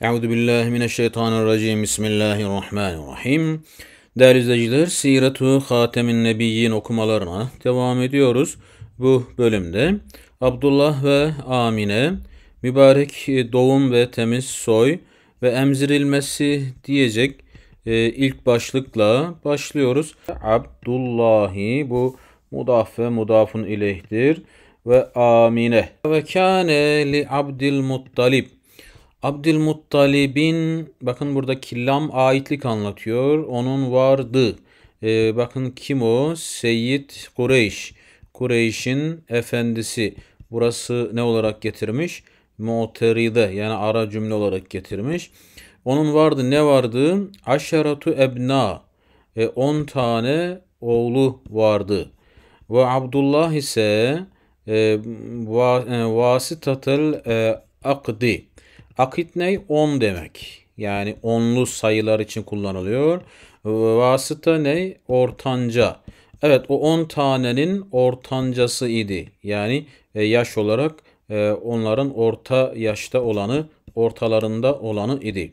Euzu billahi mineşşeytanirracim. Bismillahirrahmanirrahim. Değerli izleyiciler, Siretu Hatemin Nebiyyin okumalarına devam ediyoruz. Bu bölümde Abdullah ve Amine mübarek e, doğum ve temiz soy ve emzirilmesi diyecek e, ilk başlıkla başlıyoruz. Abdullahi bu mudaf ve mudafun ileyhtir ve Amine ve kâne li Abdil Muttalib Abdülmuttalib'in bakın burada kilam aitlik anlatıyor. Onun vardı. Ee, bakın kim o? Seyyid Kureyş. Kureyş'in efendisi. Burası ne olarak getirmiş? Mu'teride yani ara cümle olarak getirmiş. Onun vardı ne vardı? Aşeratu ebna. 10 e, ee, tane oğlu vardı. Ve Abdullah ise e, va, e, vasitatel e, akdi Akit ney? 10 demek. Yani onlu sayılar için kullanılıyor. Vasıta ne? Ortanca. Evet o 10 tanenin ortancası idi. Yani e, yaş olarak e, onların orta yaşta olanı, ortalarında olanı idi.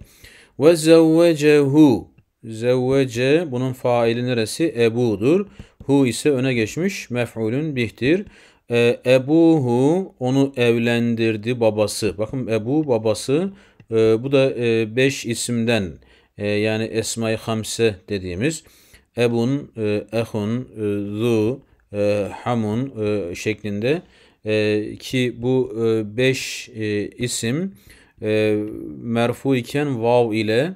Ve zevvecehu. Zevvece bunun faili neresi? Ebu'dur. Hu ise öne geçmiş mef'ulün bihtir. E, Ebuhu onu evlendirdi babası. Bakın Ebu babası e, bu da e, beş isimden e, yani Esma-i Hamse dediğimiz Ebun, e, Ehun, e, Zu, e, Hamun e, şeklinde e, ki bu e, beş e, isim e, merfu iken vav ile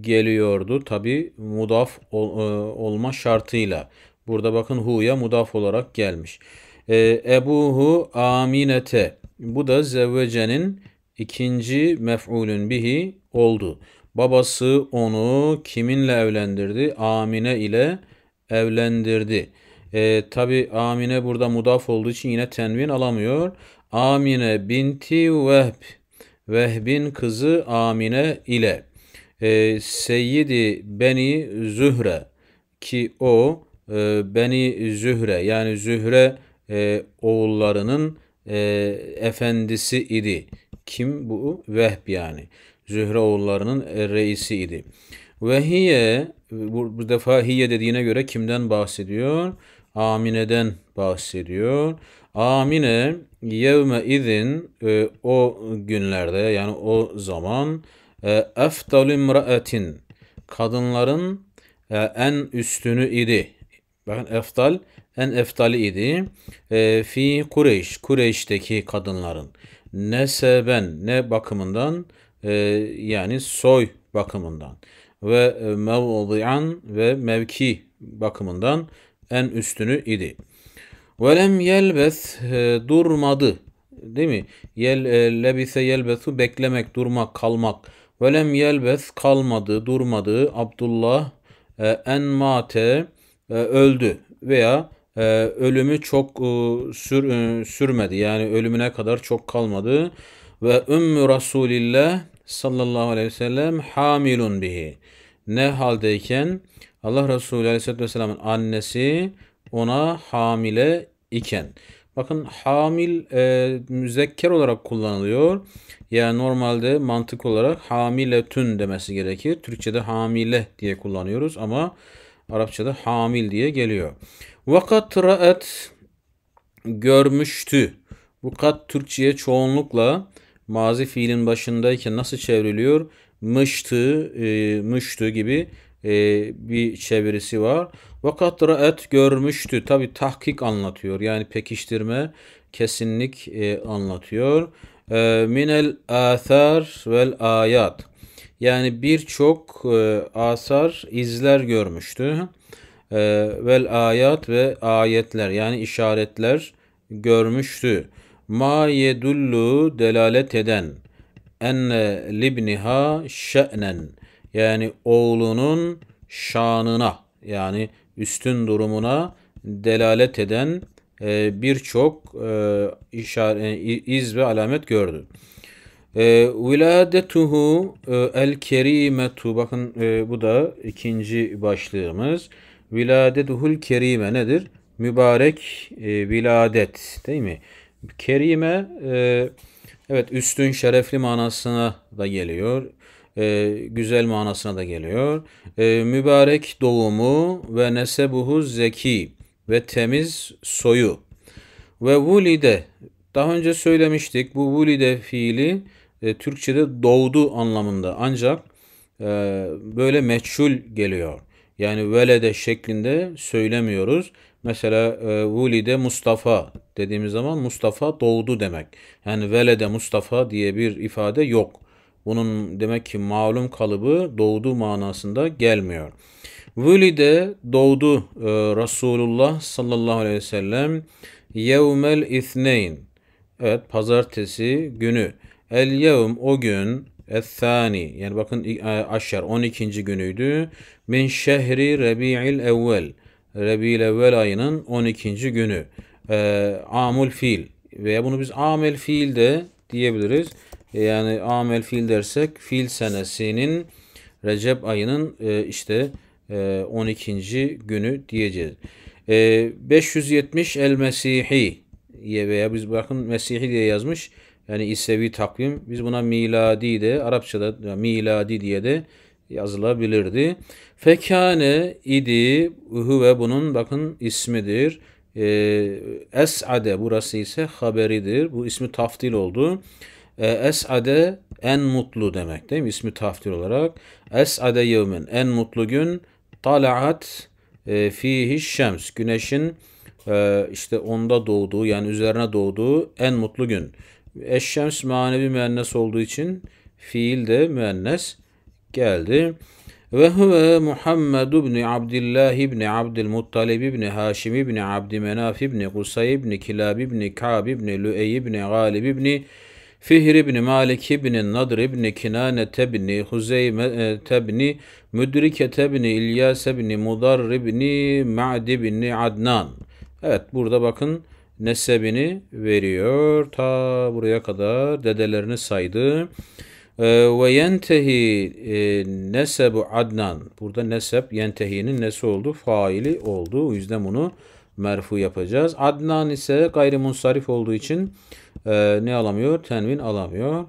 geliyordu. Tabi mudaf ol, e, olma şartıyla. Burada bakın hu'ya mudaf olarak gelmiş. E, Ebuhu aminete. Bu da zevvecenin ikinci mef'ulün bihi oldu. Babası onu kiminle evlendirdi? Amine ile evlendirdi. E, Tabi Amine burada mudaf olduğu için yine tenvin alamıyor. Amine binti Vehb. Vehb'in kızı Amine ile. E, Seyyidi Beni Zühre ki o e, Beni Zühre yani Zühre e, oğullarının e, efendisi idi. Kim bu? Vehb yani. Zühre oğullarının e, reisi idi. Ve bu, bu defa hiye dediğine göre kimden bahsediyor? Amine'den bahsediyor. Amine yevme izin e, o günlerde yani o zaman e, eftalü imraetin kadınların e, en üstünü idi. Bakın eftal en eftali idi. E, fi Kureyş, Kureyş'teki kadınların ne seben ne bakımından e, yani soy bakımından ve e, mevdian ve mevki bakımından en üstünü idi. Velem yelbes e, durmadı. Değil mi? Yel, e, lebise yelbesu beklemek, durmak, kalmak. Velem yelbes kalmadı, durmadı. Abdullah e, en mate e, öldü veya ee, ölümü çok e, sür, e, sürmedi. Yani ölümüne kadar çok kalmadı. Ve Ümmü Rasulillah sallallahu aleyhi ve sellem hamilun bihi. Ne haldeyken Allah Resulü aleyhisselatü vesselamın annesi ona hamile iken. Bakın hamil e, müzekker olarak kullanılıyor. Yani normalde mantık olarak hamile tün demesi gerekir. Türkçe'de hamile diye kullanıyoruz ama Arapçada hamil diye geliyor. Vakat ra'et görmüştü. Bu kat Türkçe'ye çoğunlukla mazi fiilin başındayken nasıl çevriliyor? Mıştı, e, mıştı gibi e, bir çevirisi var. Vakat ra'et görmüştü. Tabi tahkik anlatıyor. Yani pekiştirme, kesinlik e, anlatıyor. E, minel asar vel ayat. Yani birçok e, asar, izler görmüştü e, vel ayat ve ayetler yani işaretler görmüştü. Ma yedullu delalet eden enne libniha şe'nen yani oğlunun şanına yani üstün durumuna delalet eden e, birçok e, işare, iz ve alamet gördü. E, Viladetuhu e, el kerimetu bakın e, bu da ikinci başlığımız. Viladetuhul kerime nedir? Mübarek e, viladet değil mi? Kerime e, evet üstün şerefli manasına da geliyor. E, güzel manasına da geliyor. E, mübarek doğumu ve nesebuhu zeki ve temiz soyu. Ve vulide daha önce söylemiştik bu vulide fiili e, Türkçe'de doğdu anlamında ancak e, böyle meçhul geliyor yani velede şeklinde söylemiyoruz. Mesela e, vulide Mustafa dediğimiz zaman Mustafa doğdu demek. Yani velede Mustafa diye bir ifade yok. Bunun demek ki malum kalıbı doğdu manasında gelmiyor. Vulide doğdu e, Resulullah sallallahu aleyhi ve sellem yevmel ithneyn. Evet pazartesi günü. El yevm o gün Ethani yani bakın e, aşer 12. günüydü min şehri rebi'il evvel Rebi'il evvel ayının 12. günü e, amul fiil veya bunu biz amel fiil de diyebiliriz. Ee, yani amel fiil dersek fiil senesinin Recep ayının e, işte e, 12. günü diyeceğiz. E, ee, 570 El Mesihi veya biz bakın Mesihi diye yazmış. Yani İsevi takvim. Biz buna miladi de Arapçada miladi diye de yazılabilirdi. Fekane idi, ve bunun bakın ismidir. E, es'ade burası ise haberidir. Bu ismi taftil oldu. E, es'ade en mutlu demek değil mi? İsmi taftil olarak. Es'ade yevmen en mutlu gün. Talaat e, fihi şems. Güneşin e, işte onda doğduğu yani üzerine doğduğu en mutlu gün. Eşşems manevi müennes olduğu için fiil de müennes geldi. Ve huve Muhammed ibn Abdullah ibn Abdülmuttalib ibn Haşim ibn Abdümenaf ibn Kusay ibn Kilab ibn Ka'b ibn Lüey ibn Galib ibni Fihr ibn Malik ibni Nadr ibni Kinane tebni Huzeyme tebni Müdrike tebni İlyas ibni Mudar ibni Ma'd ibni Adnan. Evet burada bakın nesebini veriyor. Ta buraya kadar dedelerini saydı. Ee, ve yentehi e, nesebu Adnan. Burada nesep yentehinin nesi oldu? Faili oldu. O yüzden bunu merfu yapacağız. Adnan ise gayrimunsarif olduğu için e, ne alamıyor? Tenvin alamıyor.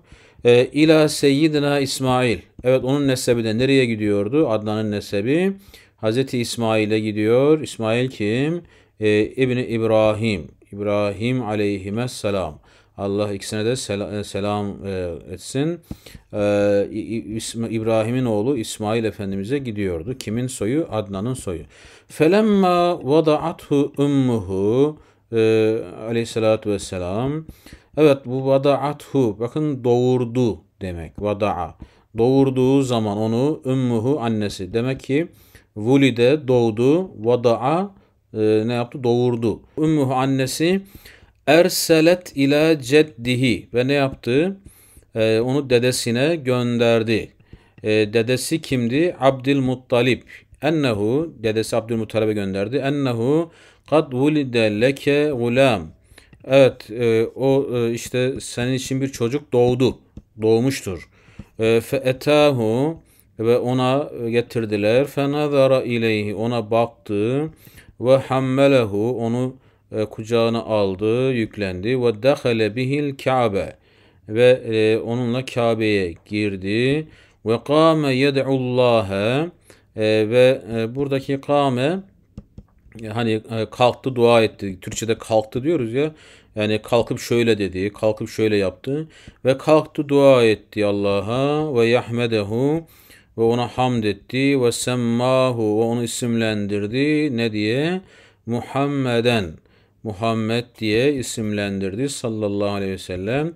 E, ila seyyidina İsmail. Evet onun nesebi de nereye gidiyordu? Adnan'ın nesebi Hazreti İsmail'e gidiyor. İsmail kim? E, İbni İbrahim. İbrahim aleyhisselam. Allah ikisine de sel e, selam e, etsin. E, İbrahim'in oğlu İsmail Efendimiz'e gidiyordu. Kimin soyu? Adnan'ın soyu. Felemma vada'athu ummuhu e, aleyhissalatü vesselam. Evet bu vada'athu bakın doğurdu demek. Vada'a. Doğurduğu zaman onu ummuhu annesi. Demek ki vulide doğdu. Vada'a e, ne yaptı? Doğurdu. Ummuhu annesi Erselet ile ceddihi ve ne yaptı? Ee, onu dedesine gönderdi. Ee, dedesi kimdi? Abdülmuttalip. Ennehu, dedesi Abdülmuttalip'e gönderdi. Ennehu kad vulide leke gulam. Evet, e, o e, işte senin için bir çocuk doğdu, doğmuştur. E, fe etahu ve ona getirdiler. Fe nazara ileyhi, ona baktı. Ve hammelehu, onu e, kucağına aldı, yüklendi. Ve dehale bihil Kabe ve e, onunla Kabe'ye girdi. Ve kâme yed'ullâhe e, ve e, buradaki kâme e, hani e, kalktı dua etti. Türkçe'de kalktı diyoruz ya. Yani kalkıp şöyle dedi, kalkıp şöyle yaptı. Ve kalktı dua etti Allah'a ve yahmedehu ve ona hamd etti ve semmahu ve onu isimlendirdi. Ne diye? Muhammeden. Muhammed diye isimlendirdi sallallahu aleyhi ve sellem.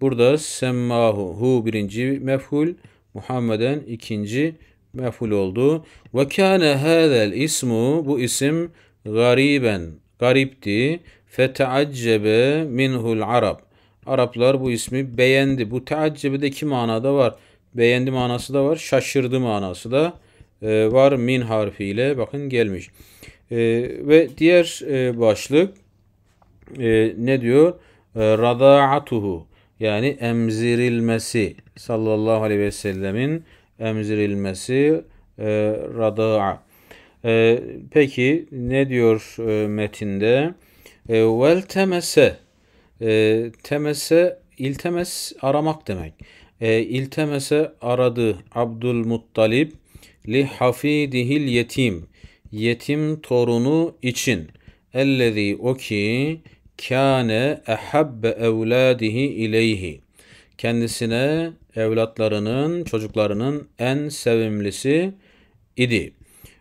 Burada semmahu hu birinci mefhul, Muhammeden ikinci mefhul oldu. Ve kâne hâzel ismu bu isim gariben, garipti. Feteaccebe minhul arab. Araplar bu ismi beğendi. Bu teaccebe de iki manada var. Beğendi manası da var. Şaşırdı manası da e, var. Min harfiyle bakın gelmiş. E, ve diğer e, başlık e, ne diyor? E, Rada'atuhu yani emzirilmesi sallallahu aleyhi ve sellemin emzirilmesi e, rada'a. E, peki ne diyor e, metinde? E, vel temese e, temese iltemes aramak demek. E, iltemese aradı Abdülmuttalib li hafidihil yetim yetim torunu için ellezî o ki kâne ehabbe evlâdihi ileyhi. Kendisine evlatlarının, çocuklarının en sevimlisi idi.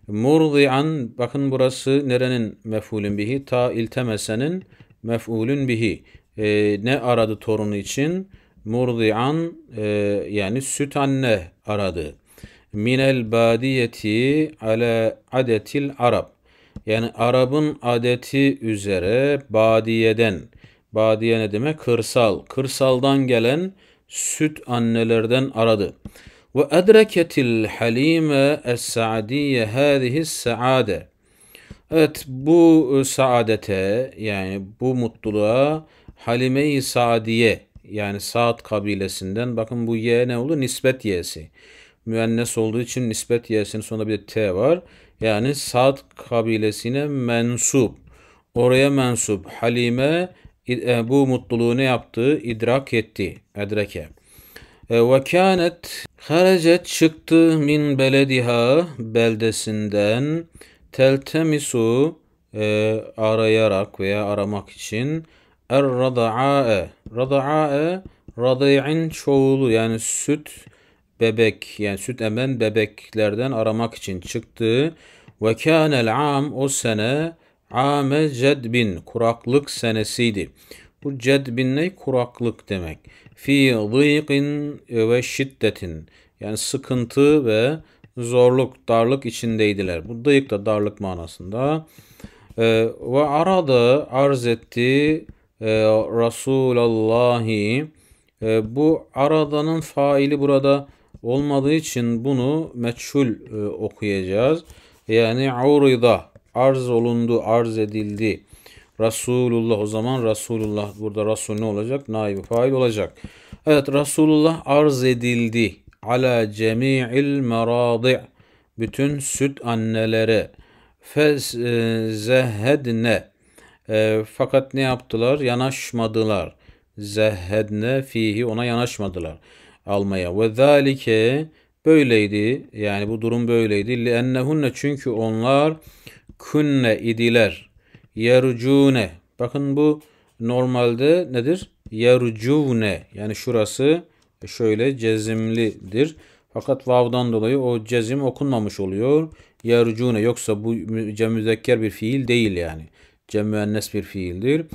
Murdi'an, bakın burası nerenin mef'ulün bihi? Ta iltemesenin mef'ulün bihi. E, ne aradı torunu için? Murdi'an e, yani süt anne aradı. Minel badiyeti ala adetil Arab. Yani Arap'ın adeti üzere badiyeden, badiye ne demek? Kırsal. Kırsaldan gelen süt annelerden aradı. Ve edreketil halime es-sa'diye hâzihi saade. Evet bu saadete yani bu mutluluğa Halime-i Saadiye yani Saad kabilesinden bakın bu ye ne oldu? nisbet ye'si. Müennes olduğu için nisbet ye'sinin sonunda bir de t var yani Sad kabilesine mensup. Oraya mensup. Halime e, bu mutluluğu ne yaptığı idrak etti. Edreke. E, ve kânet haracet çıktı min belediha beldesinden teltemisu e, arayarak veya aramak için er rada'a'e rada'a'e rada'in çoğulu yani süt bebek yani süt emen bebeklerden aramak için çıktı. ve kânel am o sene ame cedbin kuraklık senesiydi. Bu cedbin ne? Kuraklık demek. Fi zîkin ve şiddetin yani sıkıntı ve zorluk, darlık içindeydiler. Bu dıyık da darlık manasında. Ee, ve arada arz etti e, Resulallahi. E, ee, bu aradanın faili burada olmadığı için bunu meçhul e, okuyacağız. Yani urida arz olundu, arz edildi. Resulullah o zaman Resulullah burada Resul ne olacak? Naib fail olacak. Evet Resulullah arz edildi. Ala cemi'il meradi' bütün süt annelere fezehedne e, fakat ne yaptılar? Yanaşmadılar. Zehedne fihi ona yanaşmadılar almaya. Ve zalike böyleydi. Yani bu durum böyleydi. Liennehunne çünkü onlar künne idiler. Yercune. Bakın bu normalde nedir? Yercune. Yani şurası şöyle cezimlidir. Fakat vav'dan dolayı o cezim okunmamış oluyor. Yercune yoksa bu cem müzekker bir fiil değil yani. Cem müennes bir fiildir.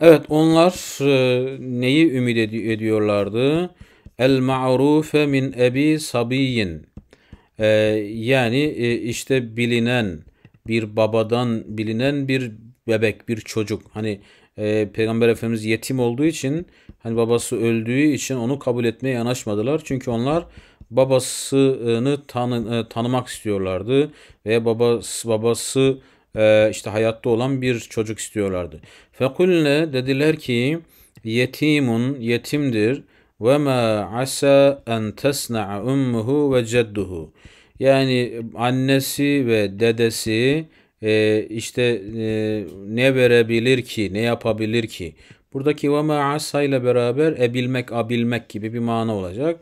Evet onlar e, neyi ümit ediyorlardı? El ma'rufe min ebi sabiyin. Ee, yani e, işte bilinen bir babadan bilinen bir bebek, bir çocuk. Hani e, Peygamber Efendimiz yetim olduğu için hani babası öldüğü için onu kabul etmeye yanaşmadılar. Çünkü onlar babasını tanı, e, tanımak istiyorlardı ve babası babası e, işte hayatta olan bir çocuk istiyorlardı. Fekulne dediler ki yetimun yetimdir وَمَا عَسَى اَنْ تَسْنَعَ اُمُّهُ وَجَدُّهُ Yani annesi ve dedesi e, işte e, ne verebilir ki, ne yapabilir ki? Buradaki وَمَا asa ile beraber ebilmek, abilmek gibi bir mana olacak.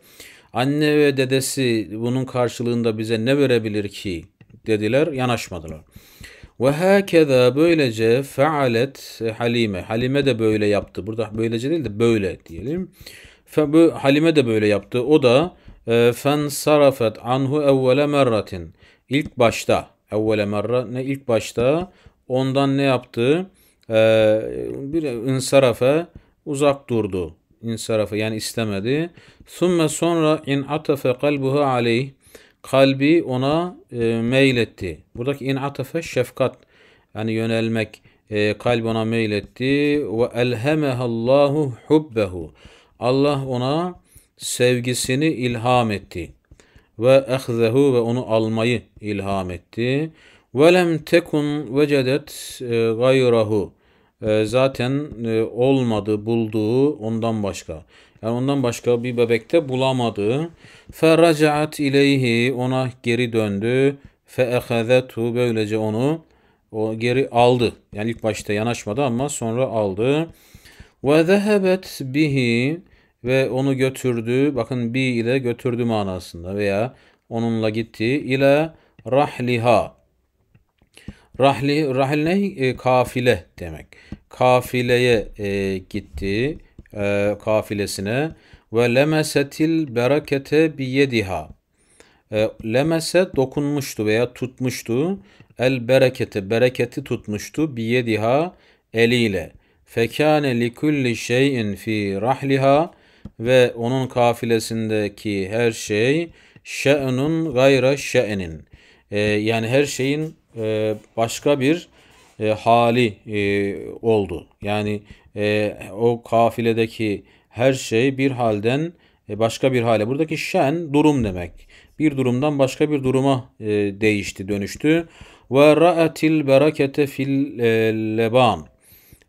Anne ve dedesi bunun karşılığında bize ne verebilir ki dediler, yanaşmadılar. Ve hakeza böylece fealet Halime. Halime de böyle yaptı. Burada böylece değil de böyle diyelim bu Halime de böyle yaptı. O da e, fen sarafet anhu evvele merratin. İlk başta evvele merra ne ilk başta ondan ne yaptı? Ee, bir insarafe uzak durdu. İnsarafe yani istemedi. Sümme sonra in atafe kalbuhu aleyh. Kalbi ona e, meyletti. Buradaki in atafe şefkat yani yönelmek. E, kalbi ona meyletti. Ve elhemehallahu hubbehu. Allah ona sevgisini ilham etti. Ve ehzehu ve onu almayı ilham etti. Ve lem tekun vecedet e, gayrahu. E, zaten e, olmadı, bulduğu ondan başka. Yani ondan başka bir bebekte bulamadı. Ferracaat ileyhi ona geri döndü. Feehazetu böylece onu o geri aldı. Yani ilk başta yanaşmadı ama sonra aldı. Ve zehebet bihi ve onu götürdü. Bakın bi ile götürdü manasında veya onunla gitti. ile rahliha. Rahli, rahl ne? E, kafile demek. Kafileye e, gitti. E, kafilesine. Ve lemesetil berekete biyediha. E, lemese dokunmuştu veya tutmuştu. El berekete, bereketi tutmuştu. Biyediha eliyle. li likulli şeyin fi rahliha ve onun kafilesindeki her şey şe'nun gayra şe'nin. E, yani her şeyin e, başka bir e, hali e, oldu. Yani e, o kafiledeki her şey bir halden e, başka bir hale. Buradaki şen durum demek. Bir durumdan başka bir duruma e, değişti, dönüştü. Ve ra'atil berekete fil e, leban.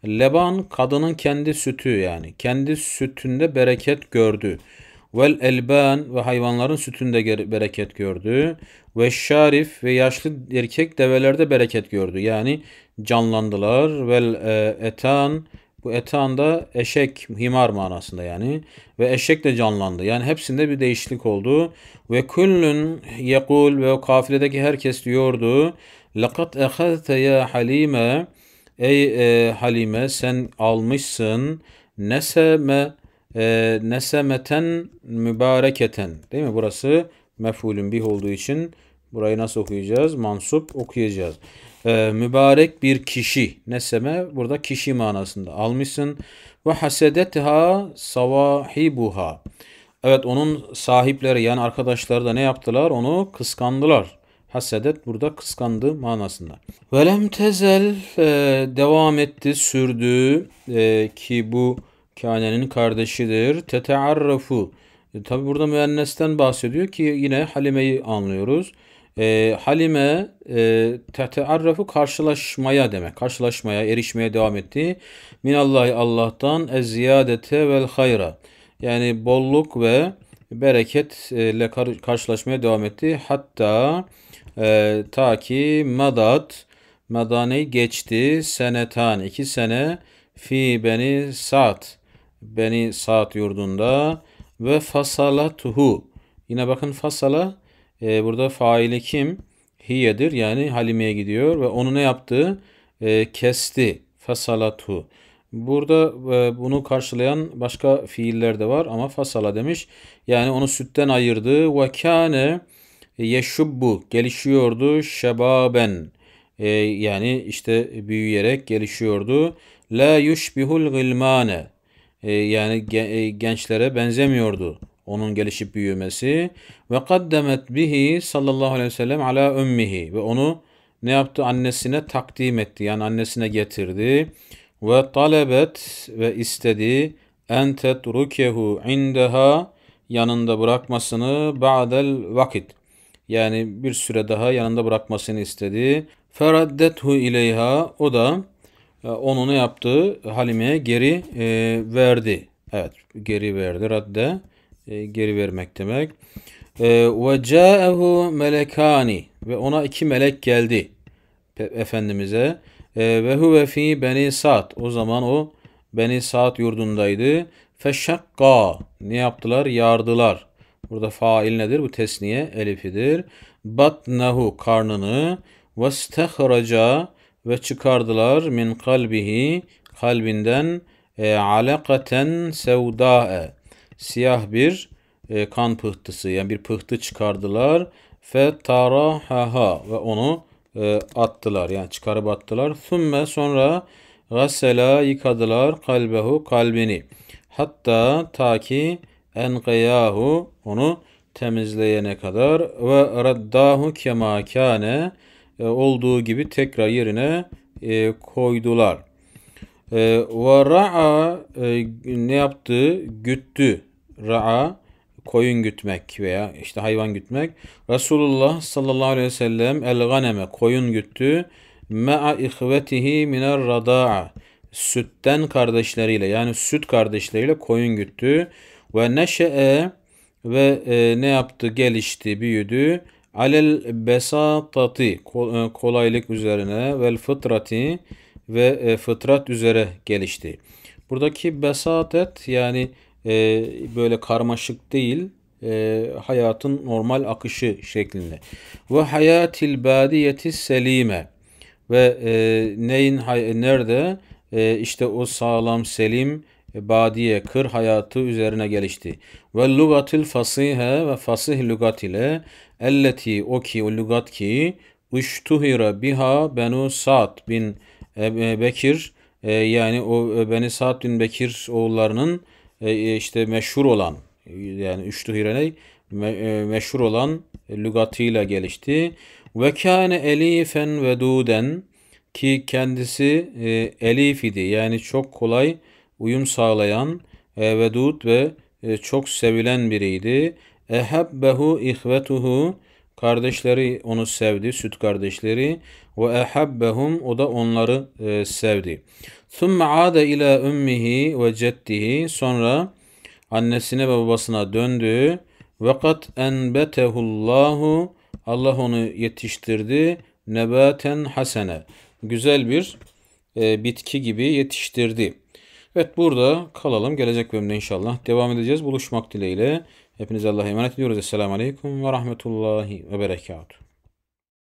Leban kadının kendi sütü yani. Kendi sütünde bereket gördü. Vel elban ve hayvanların sütünde bereket gördü. Ve şarif ve yaşlı erkek develerde bereket gördü. Yani canlandılar. Vel e, etan bu etan da eşek, himar manasında yani. Ve eşek de canlandı. Yani hepsinde bir değişiklik oldu. Ve kullun yekul ve o kafiledeki herkes diyordu. Lakat ehazte ya halime. Ey e, Halime sen almışsın neseme e, nesemeten mübareketen. Değil mi? Burası mef'ulün bih olduğu için burayı nasıl okuyacağız? Mansup okuyacağız. E, mübarek bir kişi. Neseme burada kişi manasında almışsın. Ve hasedetha savahibuha. Evet onun sahipleri yani arkadaşları da ne yaptılar? Onu kıskandılar. Hasedet burada kıskandığı manasında. Velem tezel e, devam etti, sürdü e, ki bu Kâne'nin kardeşidir. Tetearrafu. E, Tabi burada müennesten bahsediyor ki yine Halime'yi anlıyoruz. E, Halime e, tetearrafu karşılaşmaya demek. Karşılaşmaya, erişmeye devam etti. Minallahi Allah'tan eziyadete vel hayra. Yani bolluk ve bereketle e, karşılaşmaya devam etti. Hatta e, ta ki medat medaneyi geçti senetan iki sene fi beni saat beni saat yurdunda ve fasala tuhu yine bakın fasala e, burada faili kim hiyedir yani Halime'ye gidiyor ve onu ne yaptı e, kesti tuhu Burada e, bunu karşılayan başka fiiller de var ama fasala demiş. Yani onu sütten ayırdı. Ve kâne e, yeşubbu gelişiyordu şebaben e, yani işte büyüyerek gelişiyordu. La yushbihul gilmane e, yani e, gençlere benzemiyordu onun gelişip büyümesi. Ve kaddemet bihi sallallahu aleyhi ve sellem ala ümmihi ve onu ne yaptı? Annesine takdim etti. Yani annesine getirdi. Ve talebet ve istedi en tetrukehu indeha yanında bırakmasını ba'del vakit yani bir süre daha yanında bırakmasını istedi. Feraddethu ileyha o da e, onu ne yaptı? Halime'ye geri e, verdi. Evet geri verdi. Radde e, geri vermek demek. E, ve ca'ehu melekani ve ona iki melek geldi Efendimiz'e. E, ve huve fi beni saat. O zaman o beni saat yurdundaydı. Feşakka ne yaptılar? Yardılar. Burada fail nedir? Bu tesniye elifidir. Batnehu karnını ve ve çıkardılar min kalbihi kalbinden e, alakaten sevdae siyah bir e, kan pıhtısı yani bir pıhtı çıkardılar fe tarahaha ve onu e, attılar yani çıkarıp attılar. Thumme sonra gassela yıkadılar kalbehu kalbini hatta ta ki enqayahu onu temizleyene kadar ve raddahu kema kâne e, olduğu gibi tekrar yerine e, koydular. E, ve ra'a e, ne yaptı? Güttü. Ra'a koyun gütmek veya işte hayvan gütmek. Resulullah sallallahu aleyhi ve sellem el ganeme koyun güttü. Me'a ihvetihi minar rada'a. Sütten kardeşleriyle yani süt kardeşleriyle koyun güttü. Ve neşe'e ve e, ne yaptı? Gelişti, büyüdü. Alel besatati e, kolaylık üzerine vel fıtrati ve e, fıtrat üzere gelişti. Buradaki besatet yani e, böyle karmaşık değil e, hayatın normal akışı şeklinde. Ve hayatil badiyeti selime ve e, neyin nerede e, işte o sağlam selim e, badiye, kır hayatı üzerine gelişti. Ve lugatil fasihe ve fasih lugat ile elleti o ki o lugat ki uştuhira biha benu Sa'd bin e, e, Bekir yani o Beni Sa'd bin Bekir oğullarının işte meşhur olan yani Üştühire me, meşhur olan lügatıyla gelişti. Ve kâne elifen veduden ki kendisi e, elif idi yani çok kolay uyum sağlayan e, vedud ve e, çok sevilen biriydi. Ehebbehu ihvetuhu kardeşleri onu sevdi, süt kardeşleri ve ehabbehum o da onları e, sevdi. Thumma ade ila ummihi ve ceddihi sonra annesine ve babasına döndü. Ve kat enbetehullahu Allah onu yetiştirdi nebaten hasene. Güzel bir e, bitki gibi yetiştirdi. Evet burada kalalım. Gelecek bölümde inşallah devam edeceğiz. Buluşmak dileğiyle. Hepinize Allah'a emanet ediyoruz. Esselamu Aleyküm ve Rahmetullahi ve Berekatuhu.